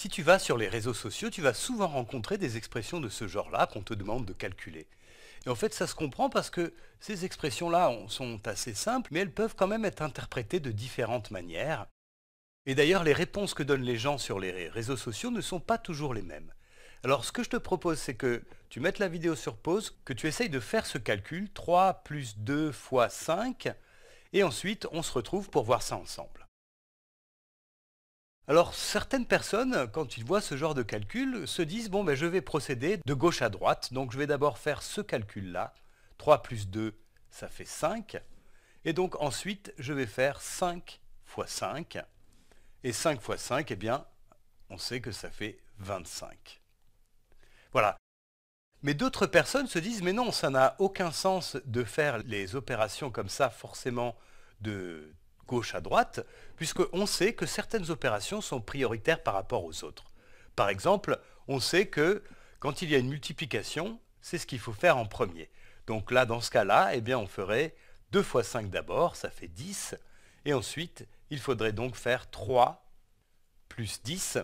Si tu vas sur les réseaux sociaux, tu vas souvent rencontrer des expressions de ce genre-là qu'on te demande de calculer. Et en fait, ça se comprend parce que ces expressions-là sont assez simples, mais elles peuvent quand même être interprétées de différentes manières. Et d'ailleurs, les réponses que donnent les gens sur les réseaux sociaux ne sont pas toujours les mêmes. Alors ce que je te propose, c'est que tu mettes la vidéo sur pause, que tu essayes de faire ce calcul, 3 plus 2 fois 5, et ensuite on se retrouve pour voir ça ensemble. Alors certaines personnes, quand ils voient ce genre de calcul, se disent, bon, ben, je vais procéder de gauche à droite, donc je vais d'abord faire ce calcul-là. 3 plus 2, ça fait 5. Et donc ensuite, je vais faire 5 fois 5. Et 5 fois 5, eh bien, on sait que ça fait 25. Voilà. Mais d'autres personnes se disent, mais non, ça n'a aucun sens de faire les opérations comme ça, forcément de gauche à droite, on sait que certaines opérations sont prioritaires par rapport aux autres. Par exemple, on sait que quand il y a une multiplication, c'est ce qu'il faut faire en premier. Donc là, dans ce cas-là, eh bien, on ferait 2 fois 5 d'abord, ça fait 10, et ensuite, il faudrait donc faire 3 plus 10,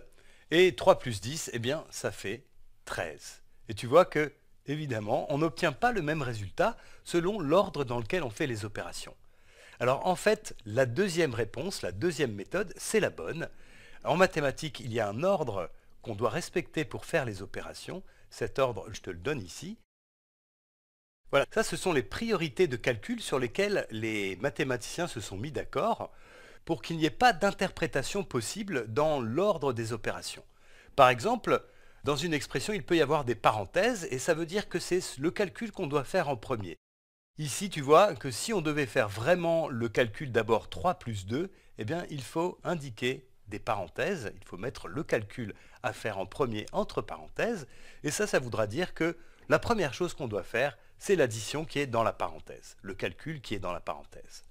et 3 plus 10, eh bien, ça fait 13. Et tu vois que, évidemment, on n'obtient pas le même résultat selon l'ordre dans lequel on fait les opérations. Alors en fait, la deuxième réponse, la deuxième méthode, c'est la bonne. En mathématiques, il y a un ordre qu'on doit respecter pour faire les opérations. Cet ordre, je te le donne ici. Voilà, ça ce sont les priorités de calcul sur lesquelles les mathématiciens se sont mis d'accord pour qu'il n'y ait pas d'interprétation possible dans l'ordre des opérations. Par exemple, dans une expression, il peut y avoir des parenthèses et ça veut dire que c'est le calcul qu'on doit faire en premier. Ici, tu vois que si on devait faire vraiment le calcul d'abord 3 plus 2, eh bien, il faut indiquer des parenthèses, il faut mettre le calcul à faire en premier entre parenthèses, et ça, ça voudra dire que la première chose qu'on doit faire, c'est l'addition qui est dans la parenthèse, le calcul qui est dans la parenthèse.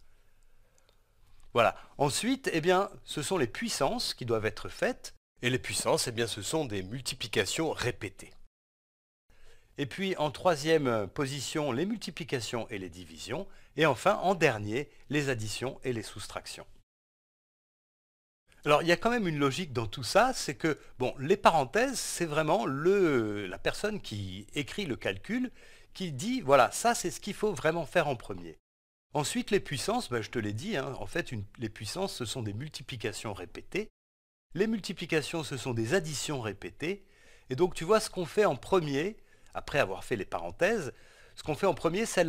Voilà. Ensuite, eh bien, ce sont les puissances qui doivent être faites, et les puissances, eh bien, ce sont des multiplications répétées. Et puis en troisième position, les multiplications et les divisions. Et enfin, en dernier, les additions et les soustractions. Alors il y a quand même une logique dans tout ça, c'est que bon, les parenthèses, c'est vraiment le, la personne qui écrit le calcul qui dit, voilà, ça c'est ce qu'il faut vraiment faire en premier. Ensuite, les puissances, ben, je te l'ai dit, hein, en fait, les puissances, ce sont des multiplications répétées. Les multiplications, ce sont des additions répétées. Et donc, tu vois, ce qu'on fait en premier, après avoir fait les parenthèses, ce qu'on fait en premier, c'est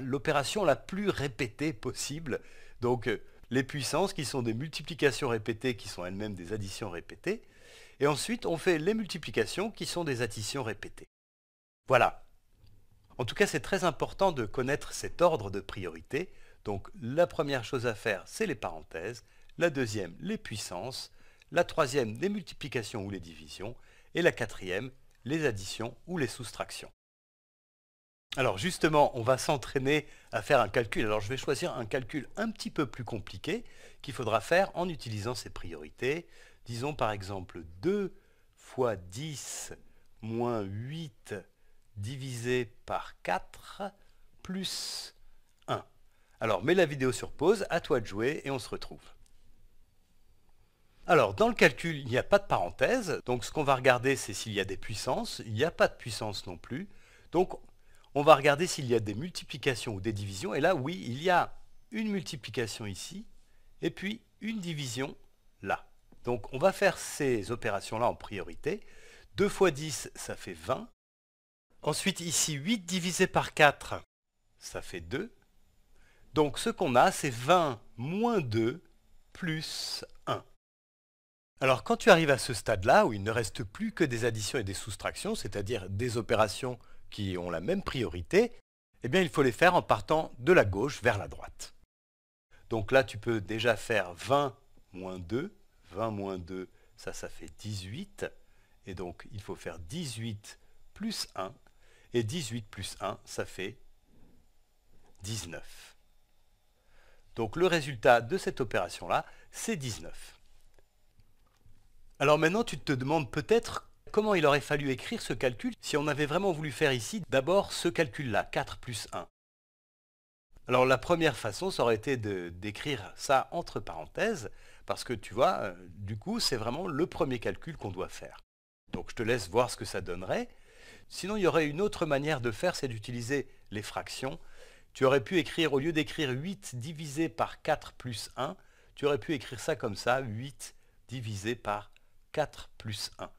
l'opération la, plus répétée possible. Donc euh, les puissances qui sont des multiplications répétées, qui sont elles-mêmes des additions répétées. Et ensuite, on fait les multiplications qui sont des additions répétées. Voilà. En tout cas, c'est très important de connaître cet ordre de priorité. Donc la première chose à faire, c'est les parenthèses. La deuxième, les puissances. La troisième, les multiplications ou les divisions. Et la quatrième, les additions ou les soustractions. Alors justement, on va s'entraîner à faire un calcul. Alors je vais choisir un calcul un petit peu plus compliqué qu'il faudra faire en utilisant ces priorités. Disons par exemple 2 fois 10 moins 8 divisé par 4 plus 1. Alors mets la vidéo sur pause, à toi de jouer et on se retrouve. Alors, dans le calcul, il n'y a pas de parenthèse. Donc, ce qu'on va regarder, c'est s'il y a des puissances. Il n'y a pas de puissance non plus. Donc, on va regarder s'il y a des multiplications ou des divisions. Et là, oui, il y a une multiplication ici et puis une division là. Donc, on va faire ces opérations-là en priorité. 2 fois 10, ça fait 20. Ensuite, ici, 8 divisé par 4, ça fait 2. Donc, ce qu'on a, c'est 20 moins 2 plus alors quand tu arrives à ce stade-là, où il ne reste plus que des additions et des soustractions, c'est-à-dire des opérations qui ont la même priorité, eh bien il faut les faire en partant de la gauche vers la droite. Donc là, tu peux déjà faire 20 moins 2, 20 moins 2, ça, ça fait 18. Et donc, il faut faire 18 plus 1. Et 18 plus 1, ça fait 19. Donc, le résultat de cette opération-là, c'est 19. Alors maintenant, tu te demandes peut-être comment il aurait fallu écrire ce calcul si on avait vraiment voulu faire ici d'abord ce calcul-là, 4 plus 1. Alors la première façon, ça aurait été d'écrire ça entre parenthèses, parce que tu vois, euh, du coup, c'est vraiment le premier calcul qu'on doit faire. Donc je te laisse voir ce que ça donnerait. Sinon, il y aurait une autre manière de faire, c'est d'utiliser les fractions. Tu aurais pu écrire, au lieu d'écrire 8 divisé par 4 plus 1, tu aurais pu écrire ça comme ça, 8 divisé par 4 plus 1.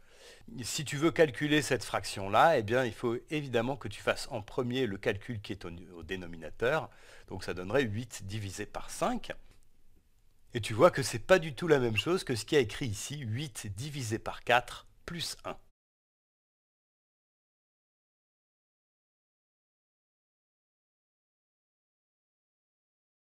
Si tu veux calculer cette fraction-là, eh bien, il faut évidemment que tu fasses en premier le calcul qui est au, dénominateur. Donc ça donnerait 8 divisé par 5. Et tu vois que ce n'est pas du tout la même chose que ce qui a écrit ici, 8 divisé par 4 plus 1.